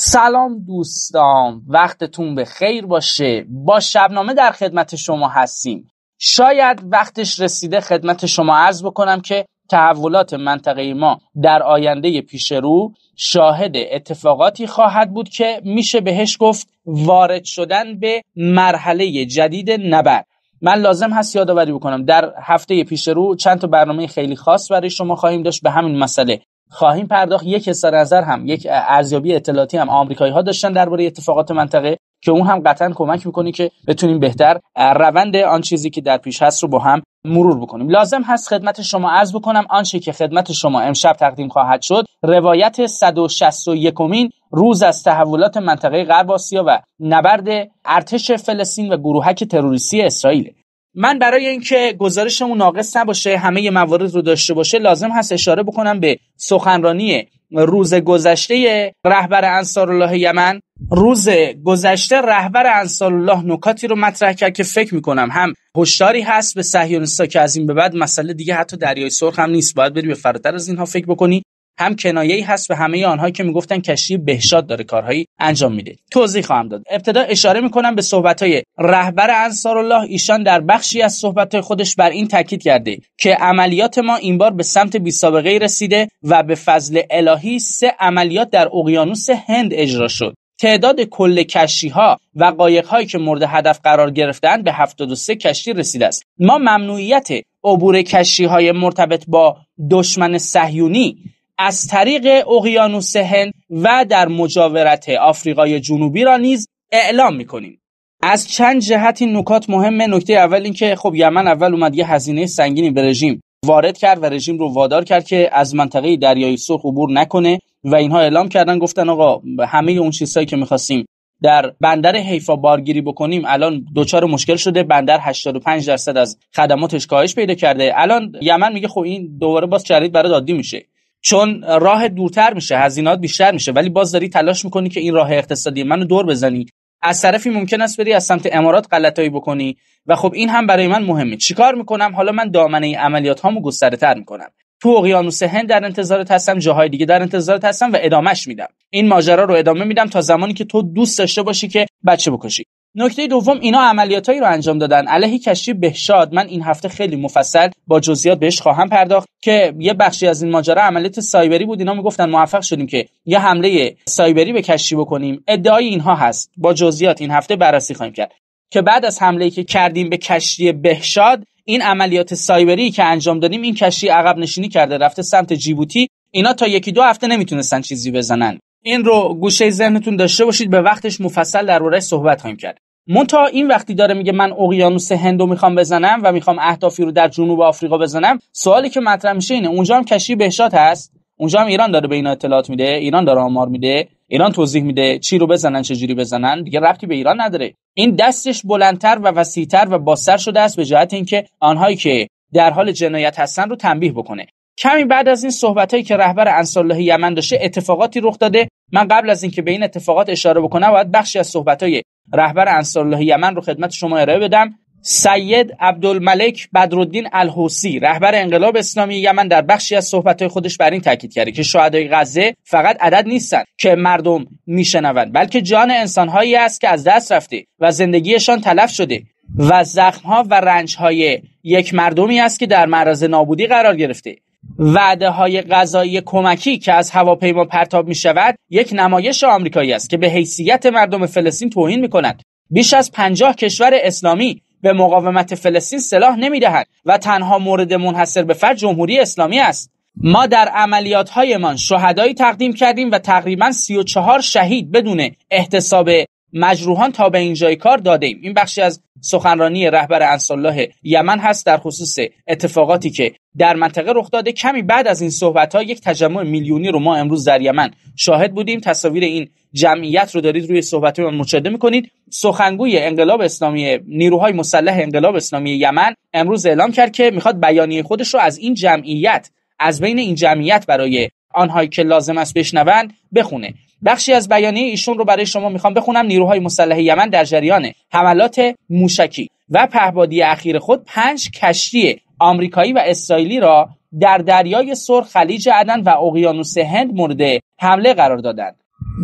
سلام دوستان وقتتون به خیر باشه با شبنامه در خدمت شما هستیم شاید وقتش رسیده خدمت شما عرض بکنم که تحولات منطقه ما در آینده پیش رو شاهد اتفاقاتی خواهد بود که میشه بهش گفت وارد شدن به مرحله جدید نبر من لازم هست یادآوری بکنم در هفته پیش رو چند تا برنامه خیلی خاص برای شما خواهیم داشت به همین مسئله خواهیم پرداخت یک اظهار نظر هم یک ارزیابی اطلاعاتی هم آمریکایی ها داشتن درباره اتفاقات منطقه که اون هم قطعا کمک میکنه که بتونیم بهتر روند آن چیزی که در پیش هست رو با هم مرور بکنیم لازم هست خدمت شما عرض بکنم آنچه که خدمت شما امشب تقدیم خواهد شد روایت 161 مین روز از تحولات منطقه غرب آسیا و نبرد ارتش فلسطین و گروهک تروریستی اسرائیل من برای اینکه گزارشمون ناقص نباشه همه موارد رو داشته باشه لازم هست اشاره بکنم به سخنرانی روز گذشته رهبر انصار الله یمن روز گذشته رهبر انصار الله نکاتی رو مطرح کرد که فکر میکنم هم هشداری هست به سهیونستا که از این به بعد مسئله دیگه حتی دریای سرخ هم نیست باید بری به فراتر از اینها فکر بکنی هم کنایه‌ای هست به همه آنها که میگفتن کشتی بهشاد داره کارهایی انجام میده توضیح خواهم داد ابتدا اشاره میکنم به صحبت‌های رهبر انصار الله. ایشان در بخشی از صحبت‌های خودش بر این تاکید کرده که عملیات ما این بار به سمت بی سابقه رسیده و به فضل الهی سه عملیات در اقیانوس هند اجرا شد تعداد کل کشتی ها و قایق هایی که مورد هدف قرار گرفتند به 73 کشتی رسیده است ما ممنوعیت عبور کشتی های مرتبط با دشمن صهیونی از طریق اقیانوس هند و در مجاورت آفریقای جنوبی را نیز اعلام میکنیم از چند جهت این نکات مهمه نکته اول اینکه خب یمن اول اومد یه هزینه سنگینی به رژیم وارد کرد و رژیم رو وادار کرد که از منطقه دریای سرخ عبور نکنه و اینها اعلام کردن گفتن آقا همه اون چیزهایی که میخواستیم در بندر حیفا بارگیری بکنیم الان دچار مشکل شده بندر 85 درصد از خدماتش کاهش پیدا کرده الان یمن میگه خب این دوباره باز چرید برای دادی میشه چون راه دورتر میشه هزینات بیشتر میشه ولی باز داری تلاش میکنی که این راه اقتصادی منو دور بزنی از طرفی ممکن است بری از سمت امارات غلطایی بکنی و خب این هم برای من مهمه چیکار میکنم حالا من دامنه عملیات هامو گستره تر میکنم تو اقیانوس هند در انتظارت هستم جاهای دیگه در انتظارت هستم و ادامهش میدم این ماجرا رو ادامه میدم تا زمانی که تو دوست داشته باشی که بچه بکشی نکته دوم اینا عملیاتایی رو انجام دادن علیه کشتی بهشاد من این هفته خیلی مفصل با جزئیات بهش خواهم پرداخت که یه بخشی از این ماجرا عملیات سایبری بود اینا میگفتن موفق شدیم که یه حمله سایبری به کشتی بکنیم ادعای اینها هست با جزئیات این هفته بررسی خواهیم کرد که بعد از حمله که کردیم به کشتی بهشاد این عملیات سایبری که انجام دادیم این کشتی عقب نشینی کرده رفته سمت جیبوتی اینا تا یکی دو هفته نمیتونستن چیزی بزنن این رو گوشه ذهنتون داشته باشید به وقتش مفصل در صحبت خواهیم کرد مونتا این وقتی داره میگه من اقیانوس هندو میخوام بزنم و میخوام اهدافی رو در جنوب آفریقا بزنم سوالی که مطرح میشه اینه اونجا هم کشی بهشات هست اونجا هم ایران داره به اینا اطلاعات میده ایران داره آمار میده ایران توضیح میده چی رو بزنن چه جوری بزنن دیگه ربطی به ایران نداره این دستش بلندتر و وسیعتر و باستر شده است به جهت اینکه آنهایی که در حال جنایت هستن رو تنبیه بکنه کمی بعد از این صحبتهایی که رهبر انصارالله یمن داشته اتفاقاتی رخ داده من قبل از اینکه به این اتفاقات اشاره بکنم باید بخشی از های رهبر انصارالله یمن رو خدمت شما ارائه بدم سید عبدالملک بدرالدین الحوسی رهبر انقلاب اسلامی یمن در بخشی از صحبت‌های خودش بر این تاکید کرده که شهدای غزه فقط عدد نیستند که مردم میشنوند بلکه جان انسانهایی است که از دست رفته و زندگیشان تلف شده و زخمها و رنجهای یک مردمی است که در معرض نابودی قرار گرفته وعده های غذایی کمکی که از هواپیما پرتاب می شود یک نمایش آمریکایی است که به حیثیت مردم فلسطین توهین می کند بیش از پنجاه کشور اسلامی به مقاومت فلسطین سلاح نمی دهند و تنها مورد منحصر به فرد جمهوری اسلامی است ما در عملیات هایمان شهدایی تقدیم کردیم و تقریبا 34 شهید بدون احتساب مجروحان تا به اینجای کار داده این بخشی از سخنرانی رهبر انصالله یمن هست در خصوص اتفاقاتی که در منطقه رخ داده کمی بعد از این صحبت ها یک تجمع میلیونی رو ما امروز در یمن شاهد بودیم تصاویر این جمعیت رو دارید روی صحبت من مشاهده میکنید سخنگوی انقلاب اسلامی نیروهای مسلح انقلاب اسلامی یمن امروز اعلام کرد که میخواد بیانیه خودش رو از این جمعیت از بین این جمعیت برای آنهایی که لازم است بشنوند بخونه بخشی از بیانیه ایشون رو برای شما میخوام بخونم نیروهای مسلح یمن در جریان حملات موشکی و پهبادی اخیر خود پنج کشتی آمریکایی و اسرائیلی را در دریای سرخ خلیج عدن و اقیانوس هند مورد حمله قرار دادند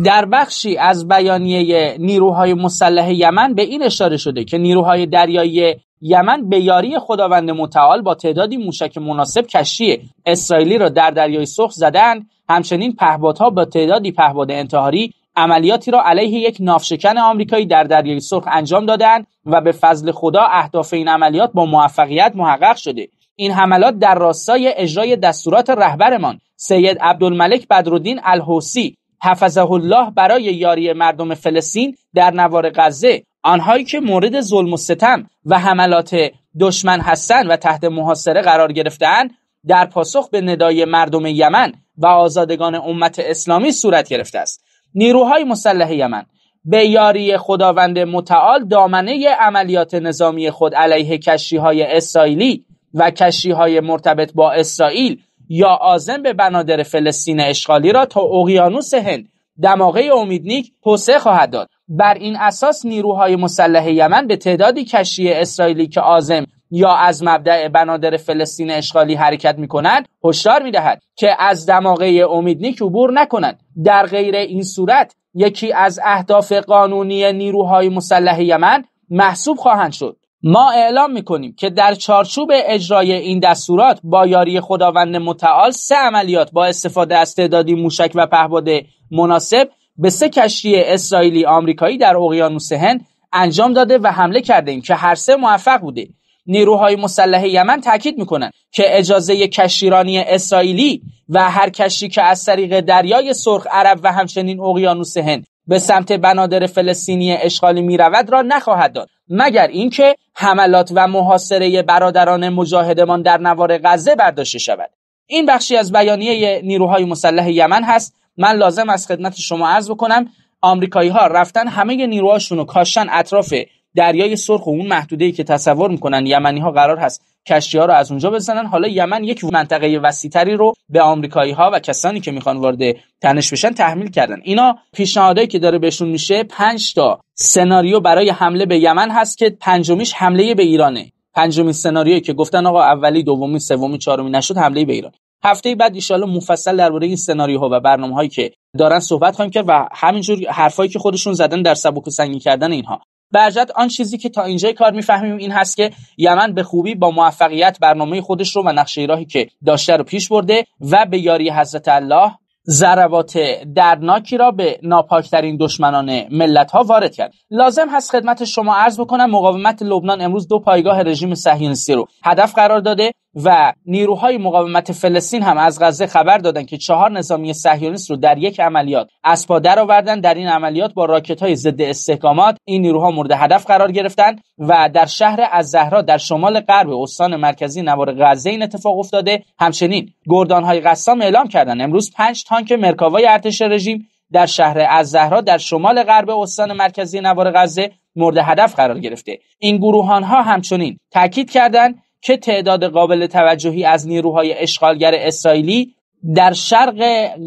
در بخشی از بیانیه نیروهای مسلح یمن به این اشاره شده که نیروهای دریایی یمن به یاری خداوند متعال با تعدادی موشک مناسب کشتی اسرائیلی را در دریای سرخ زدند همچنین پهبادها با تعدادی پهباد انتحاری عملیاتی را علیه یک نافشکن آمریکایی در دریای سرخ انجام دادند و به فضل خدا اهداف این عملیات با موفقیت محقق شده این حملات در راستای اجرای دستورات رهبرمان سید عبدالملک بدرالدین الحوسی حفظه الله برای یاری مردم فلسطین در نوار غزه آنهایی که مورد ظلم و ستم و حملات دشمن هستند و تحت محاصره قرار گرفتند در پاسخ به ندای مردم یمن و آزادگان امت اسلامی صورت گرفته است نیروهای مسلح یمن به یاری خداوند متعال دامنه عملیات نظامی خود علیه کشتی اسرائیلی و کشتی مرتبط با اسرائیل یا آزم به بنادر فلسطین اشغالی را تا اقیانوس هند دماغه امیدنیک توسعه خواهد داد بر این اساس نیروهای مسلح یمن به تعدادی کشتی اسرائیلی که آزم یا از مبدع بنادر فلسطین اشغالی حرکت می کند هشدار می دهد که از دماغه امیدنیک عبور نکنند در غیر این صورت یکی از اهداف قانونی نیروهای مسلح یمن محسوب خواهند شد ما اعلام کنیم که در چارچوب اجرای این دستورات با یاری خداوند متعال سه عملیات با استفاده از تعدادی موشک و پهباد مناسب به سه کشتی اسرائیلی آمریکایی در اقیانوس هند انجام داده و حمله کرده ایم که هر سه موفق بوده نیروهای مسلح یمن تاکید میکنند که اجازه کشتیرانی اسرائیلی و هر کشتی که از طریق دریای سرخ عرب و همچنین اقیانوس هند به سمت بنادر فلسطینی اشغالی میرود را نخواهد داد مگر اینکه حملات و محاصره برادران مجاهدمان در نوار غزه برداشته شود این بخشی از بیانیه نیروهای مسلح یمن هست من لازم از خدمت شما عرض بکنم آمریکایی ها رفتن همه نیروهاشون رو کاشتن اطراف دریای سرخ و اون محدوده ای که تصور میکنن یمنی ها قرار هست کشتی ها رو از اونجا بزنن حالا یمن یک منطقه وسیعتری رو به آمریکایی ها و کسانی که میخوان وارد تنش بشن تحمیل کردن اینا پیشنهادایی که داره بهشون میشه 5 تا سناریو برای حمله به یمن هست که پنجمیش حمله به ایرانه پنجمین سناریویی که گفتن آقا اولی دومی سومی چهارمی نشد حمله به ایران هفته بعد ایشالا مفصل درباره این سناریوها و برنامه که دارن صحبت خواهیم کرد و همینجور حرفایی که خودشون زدن در سبک و سنگین کردن اینها برجت آن چیزی که تا اینجای کار میفهمیم این هست که یمن به خوبی با موفقیت برنامه خودش رو و نقشه راهی که داشته رو پیش برده و به یاری حضرت الله ضربات درناکی را به ناپاکترین دشمنان ملت ها وارد کرد لازم هست خدمت شما عرض بکنم مقاومت لبنان امروز دو پایگاه رژیم صهیونیستی رو هدف قرار داده و نیروهای مقاومت فلسطین هم از غزه خبر دادند که چهار نظامی صهیونیست رو در یک عملیات از پا درآوردن در این عملیات با های ضد استحکامات این نیروها مورد هدف قرار گرفتند و در شهر از زهرا در شمال غرب استان مرکزی نوار غزه این اتفاق افتاده همچنین های قسام اعلام کردند امروز پنج تانک مرکاوای ارتش رژیم در شهر از زهرا در شمال غرب استان مرکزی نوار غزه مورد هدف قرار گرفته این گروهان ها همچنین تاکید کردند که تعداد قابل توجهی از نیروهای اشغالگر اسرائیلی در شرق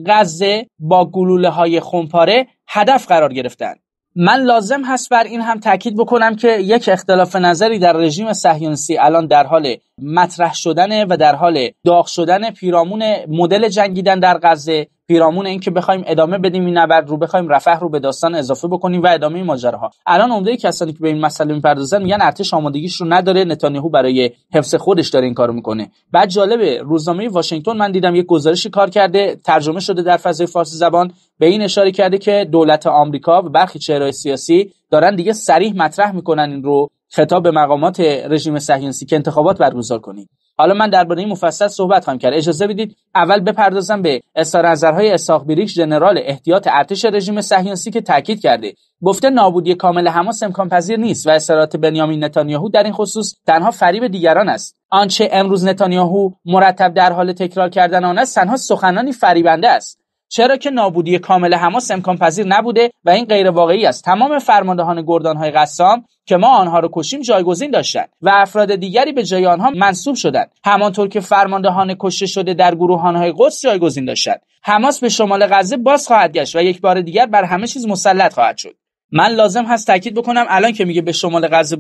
غزه با گلوله های خونپاره هدف قرار گرفتند من لازم هست بر این هم تاکید بکنم که یک اختلاف نظری در رژیم صهیونیستی الان در حال مطرح شدن و در حال داغ شدن پیرامون مدل جنگیدن در غزه پیرامون اینکه بخوایم ادامه بدیم این نبرد رو بخوایم رفح رو به داستان اضافه بکنیم و ادامه ماجراها الان عمده کسانی که به این مسئله میپردازن میگن ارتش آمادگیش رو نداره نتانیاهو برای حفظ خودش داره این کارو میکنه بعد جالبه روزنامه واشنگتن من دیدم یک گزارشی کار کرده ترجمه شده در فضای فارسی زبان به این اشاره کرده که دولت آمریکا و برخی چهرهای سیاسی دارن دیگه سریح مطرح میکنن این رو خطاب به مقامات رژیم صهیونیستی که انتخابات برگزار کنید حالا من درباره این مفصل صحبت خواهم کرد اجازه بدید اول بپردازم به اظهار نظرهای اساق بریک ژنرال احتیاط ارتش رژیم صهیونیستی که تاکید کرده گفته نابودی کامل حماس امکان پذیر نیست و اصرارات بنیامین نتانیاهو در این خصوص تنها فریب دیگران است آنچه امروز نتانیاهو مرتب در حال تکرار کردن آن است تنها سخنانی فریبنده است چرا که نابودی کامل حماس امکان پذیر نبوده و این غیر واقعی است تمام فرماندهان گردانهای قسام که ما آنها را کشیم جایگزین داشتند و افراد دیگری به جای آنها منصوب شدند همانطور که فرماندهان کشته شده در های قدس جایگزین داشتند حماس به شمال غزه باز خواهد گشت و یک بار دیگر بر همه چیز مسلط خواهد شد من لازم هست تاکید بکنم الان که میگه به شمال غزه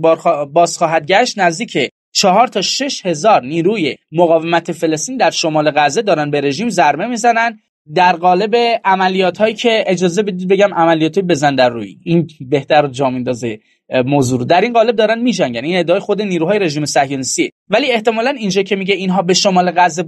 باز خواهد گشت نزدیک چهار تا شش هزار نیروی مقاومت فلسطین در شمال غزه دارن به رژیم ضربه میزنن در قالب عملیات هایی که اجازه بدید بگم عملیات بزن در روی این بهتر جا میندازه موضوع در این قالب دارن میجنگن این ادعای خود نیروهای رژیم صهیونیستی ولی احتمالا اینجا که میگه اینها به شمال غزه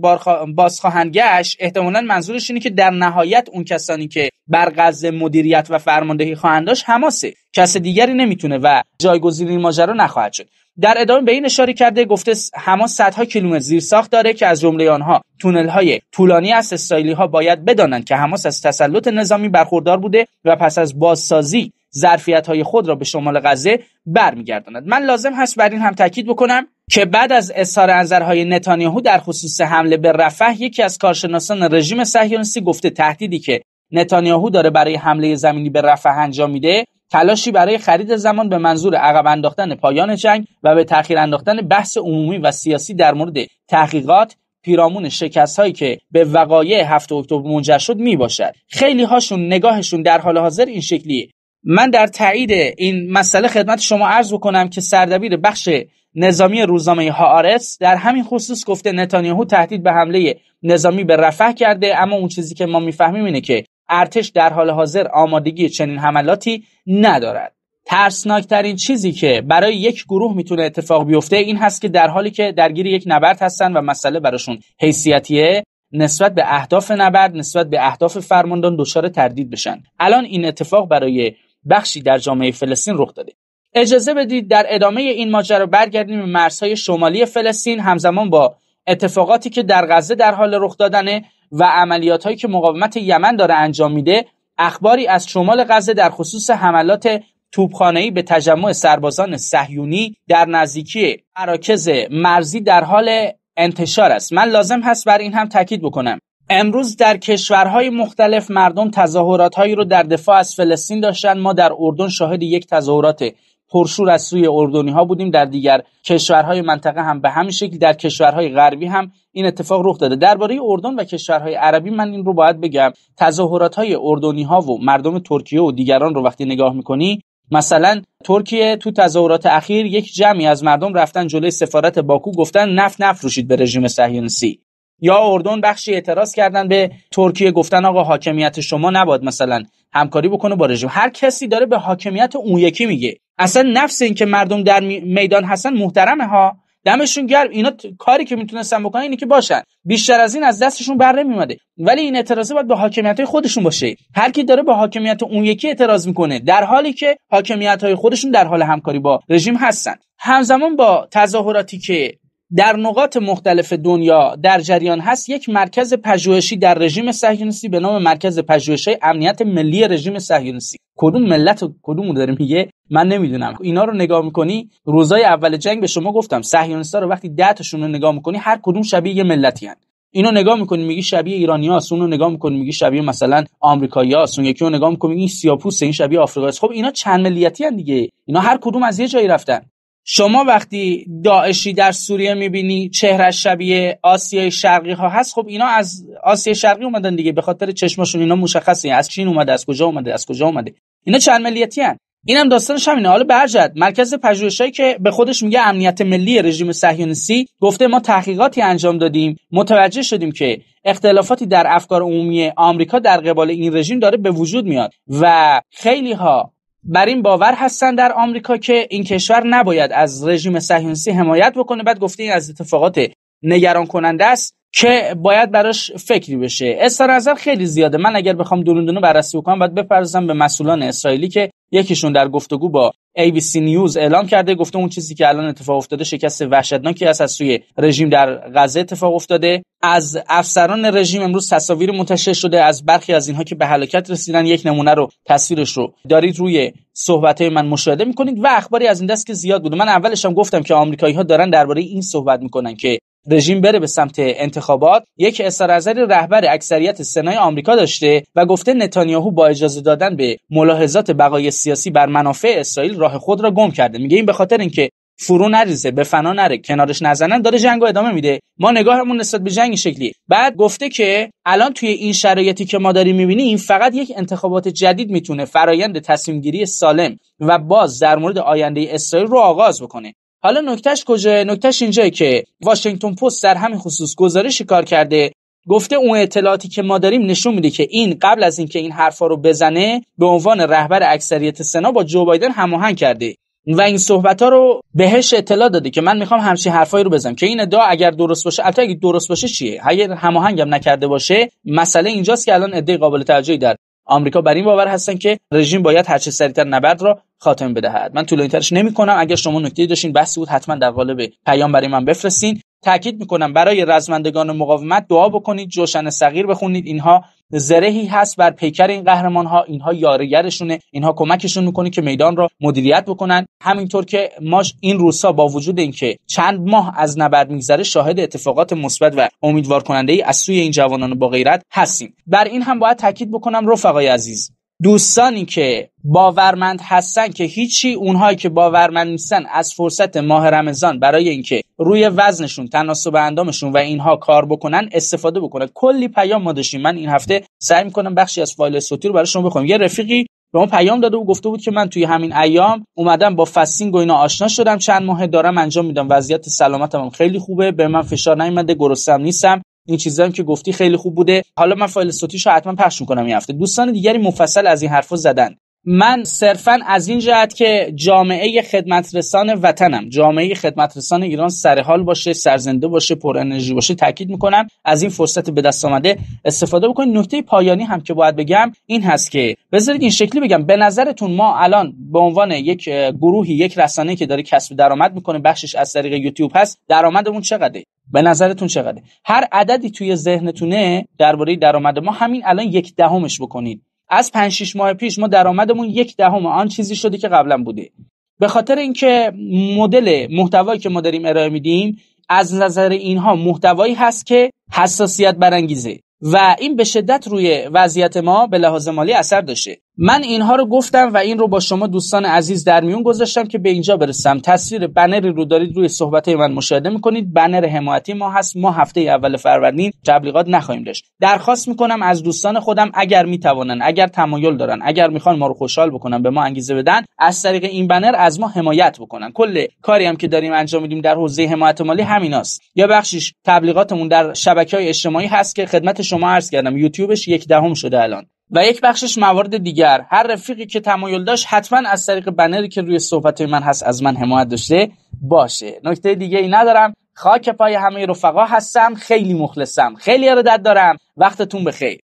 باز خواهند گشت احتمالا منظورش اینه که در نهایت اون کسانی که بر غزه مدیریت و فرماندهی خواهند داشت حماسه کس دیگری نمیتونه و جایگزین این ماجرا نخواهد شد در ادامه به این اشاره کرده گفته همان صدها کیلومتر زیر ساخت داره که از جمله آنها تونل های طولانی است اسرائیلی ها باید بدانند که حماس از تسلط نظامی برخوردار بوده و پس از بازسازی ظرفیت های خود را به شمال غزه برمیگرداند من لازم هست بر این هم تاکید بکنم که بعد از اظهار انظرهای نتانیاهو در خصوص حمله به رفح یکی از کارشناسان رژیم صهیونیستی گفته تهدیدی که نتانیاهو داره برای حمله زمینی به رفح انجام میده تلاشی برای خرید زمان به منظور عقب انداختن پایان جنگ و به تاخیر انداختن بحث عمومی و سیاسی در مورد تحقیقات پیرامون شکست هایی که به وقایع 7 اکتبر منجر شد می باشد خیلی هاشون نگاهشون در حال حاضر این شکلیه من در تایید این مسئله خدمت شما عرض بکنم که سردبیر بخش نظامی روزنامه آرس در همین خصوص گفته نتانیاهو تهدید به حمله نظامی به رفح کرده اما اون چیزی که ما میفهمیم اینه که ارتش در حال حاضر آمادگی چنین حملاتی ندارد ترسناکترین چیزی که برای یک گروه میتونه اتفاق بیفته این هست که در حالی که درگیر یک نبرد هستن و مسئله براشون حیثیتیه نسبت به اهداف نبرد نسبت به اهداف فرماندان دچار تردید بشن الان این اتفاق برای بخشی در جامعه فلسطین رخ داده اجازه بدید در ادامه این ماجرا برگردیم به مرزهای شمالی فلسطین همزمان با اتفاقاتی که در غزه در حال رخ دادنه و عملیات هایی که مقاومت یمن داره انجام میده اخباری از شمال غزه در خصوص حملات توپخانه‌ای به تجمع سربازان صهیونی در نزدیکی مراکز مرزی در حال انتشار است من لازم هست بر این هم تاکید بکنم امروز در کشورهای مختلف مردم تظاهرات هایی رو در دفاع از فلسطین داشتن ما در اردن شاهد یک تظاهرات پرشور از سوی اردنی ها بودیم در دیگر کشورهای منطقه هم به همین شکل در کشورهای غربی هم این اتفاق رخ داده درباره اردن و کشورهای عربی من این رو باید بگم تظاهرات های اردنی ها و مردم ترکیه و دیگران رو وقتی نگاه میکنی مثلا ترکیه تو تظاهرات اخیر یک جمعی از مردم رفتن جلوی سفارت باکو گفتن نفت نفروشید به رژیم صهیونیستی یا اردن بخشی اعتراض کردن به ترکیه گفتن آقا حاکمیت شما نباد مثلا همکاری بکنه با رژیم هر کسی داره به حاکمیت اون یکی میگه اصلا نفس این که مردم در میدان هستن محترمه ها دمشون گرم اینا کاری که میتونستن بکنن اینه که باشن بیشتر از این از دستشون بر نمیومده ولی این اعتراضه باید به حاکمیت های خودشون باشه هر کی داره به حاکمیت اون یکی اعتراض میکنه در حالی که حاکمیت های خودشون در حال همکاری با رژیم هستن همزمان با تظاهراتی که در نقاط مختلف دنیا در جریان هست یک مرکز پژوهشی در رژیم صهیونیستی به نام مرکز پژوهش‌های امنیت ملی رژیم صهیونیستی کدوم ملت و کدوم رو داره میگه من نمیدونم اینا رو نگاه میکنی روزای اول جنگ به شما گفتم صهیونیستا رو وقتی دهتشون رو نگاه میکنی هر کدوم شبیه یه ملتی هن. اینو نگاه میکنی میگی شبیه ایرانی اون اونو نگاه میکنی میگی شبیه مثلا آمریکایی ها اون یکی رو نگاه میکنی میگی این این شبیه آفریقاست خب اینا چند ملیتی هن دیگه اینا هر کدوم از یه جایی رفتن شما وقتی داعشی در سوریه میبینی چهرش شبیه آسیای شرقی ها هست خب اینا از آسیای شرقی اومدن دیگه به خاطر چشمشون اینا مشخصه از چین اومده از کجا اومده از کجا اومده اینا چند ملیتی هن. این هم داستانش همینه حالا برجد مرکز پژوهشی که به خودش میگه امنیت ملی رژیم صهیونیستی گفته ما تحقیقاتی انجام دادیم متوجه شدیم که اختلافاتی در افکار عمومی آمریکا در قبال این رژیم داره به وجود میاد و خیلی ها بر این باور هستن در آمریکا که این کشور نباید از رژیم صهیونیستی حمایت بکنه بعد گفته این از اتفاقات نگران کننده است که باید براش فکری بشه استر نظر خیلی زیاده من اگر بخوام دونه دونه بررسی بکنم باید بپردازم به مسئولان اسرائیلی که یکیشون در گفتگو با ABC نیوز اعلام کرده گفته اون چیزی که الان اتفاق افتاده شکست وحشتناکی است از سوی رژیم در غزه اتفاق افتاده از افسران رژیم امروز تصاویر منتشر شده از برخی از اینها که به هلاکت رسیدن یک نمونه رو تصویرش رو دارید روی صحبت من مشاهده میکنید و اخباری از این دست که زیاد بوده من اولش هم گفتم که آمریکایی ها دارن درباره این صحبت میکنن که رژیم بره به سمت انتخابات یک اثر رهبر اکثریت سنای آمریکا داشته و گفته نتانیاهو با اجازه دادن به ملاحظات بقای سیاسی بر منافع اسرائیل راه خود را گم کرده میگه این به خاطر اینکه فرو نریزه به فنا نره کنارش نزنن داره جنگو ادامه میده ما نگاهمون نسبت به جنگ شکلی بعد گفته که الان توی این شرایطی که ما داریم میبینی این فقط یک انتخابات جدید میتونه فرایند تصمیم گیری سالم و باز در مورد آینده اسرائیل رو آغاز بکنه حالا نکتهش کجا نکتهش اینجا که واشنگتن پست در همین خصوص گزارشی کار کرده گفته اون اطلاعاتی که ما داریم نشون میده که این قبل از اینکه این حرفا رو بزنه به عنوان رهبر اکثریت سنا با جو بایدن هماهنگ کرده و این صحبت ها رو بهش اطلاع داده که من میخوام همچین حرفایی رو بزنم که این ادعا اگر درست باشه البته اگه درست باشه چیه اگر هماهنگم نکرده باشه مسئله اینجاست که الان ادعای قابل توجهی در آمریکا بر این باور هستن که رژیم باید هر چه سریعتر نبرد را خاتمه بدهد من طولانی ترش نمی کنم اگر شما نکته داشتین بحثی بود حتما در قالب پیام برای من بفرستین تاکید میکنم برای رزمندگان مقاومت دعا بکنید جوشن صغیر بخونید اینها زرهی هست بر پیکر این قهرمان ها اینها یارگرشونه اینها کمکشون میکنه که میدان را مدیریت بکنن همینطور که ماش این روسا با وجود اینکه چند ماه از نبرد میگذره شاهد اتفاقات مثبت و امیدوار کننده ای از سوی این جوانان با غیرت هستیم بر این هم باید تاکید بکنم رفقای عزیز دوستانی که باورمند هستن که هیچی اونهایی که باورمند نیستن از فرصت ماه رمضان برای اینکه روی وزنشون تناسب اندامشون و اینها کار بکنن استفاده بکنن کلی پیام ما داشتیم من این هفته سعی میکنم بخشی از فایل صوتی رو برای شما بخونم یه رفیقی به ما پیام داده و گفته بود که من توی همین ایام اومدم با فسینگ و اینا آشنا شدم چند ماه دارم انجام میدم وضعیت سلامتم خیلی خوبه به من فشار نیومده گرسنم نیستم این چیزایی که گفتی خیلی خوب بوده حالا من فایل صوتیشو حتما پخش میکنم این هفته دوستان دیگری مفصل از این حرفا زدن من صرفا از این جهت که جامعه خدمترسان وطنم جامعه خدمترسان ایران سرحال باشه سرزنده باشه پر انرژی باشه تاکید میکنم از این فرصت به دست آمده استفاده بکنید نکته پایانی هم که باید بگم این هست که بذارید این شکلی بگم به نظرتون ما الان به عنوان یک گروهی یک رسانه که داره کسب درآمد میکنه بخشش از طریق یوتیوب هست درآمدمون چقدره به نظرتون چقدره هر عددی توی ذهنتونه درباره درآمد ما همین الان یک دهمش بکنید از 5 6 ماه پیش ما درآمدمون یک دهم آن چیزی شده که قبلا بوده به خاطر اینکه مدل محتوایی که ما داریم ارائه میدیم از نظر اینها محتوایی هست که حساسیت برانگیزه و این به شدت روی وضعیت ما به لحاظ مالی اثر داشته من اینها رو گفتم و این رو با شما دوستان عزیز در میون گذاشتم که به اینجا برسم تصویر بنری رو دارید روی صحبت من مشاهده میکنید بنر حمایتی ما هست ما هفته اول فروردین تبلیغات نخواهیم داشت درخواست میکنم از دوستان خودم اگر میتوانن اگر تمایل دارن اگر میخوان ما رو خوشحال بکنن به ما انگیزه بدن از طریق این بنر از ما حمایت بکنن کل کاری هم که داریم انجام میدیم در حوزه حمایت مالی همیناست یا بخشش تبلیغاتمون در شبکه های اجتماعی هست که خدمت شما عرض کردم یوتیوبش یک دهم شده الان و یک بخشش موارد دیگر هر رفیقی که تمایل داشت حتما از طریق بنری که روی صحبت من هست از من حمایت داشته باشه نکته دیگه ای ندارم خاک پای همه رفقا هستم خیلی مخلصم خیلی ارادت دارم وقتتون بخیر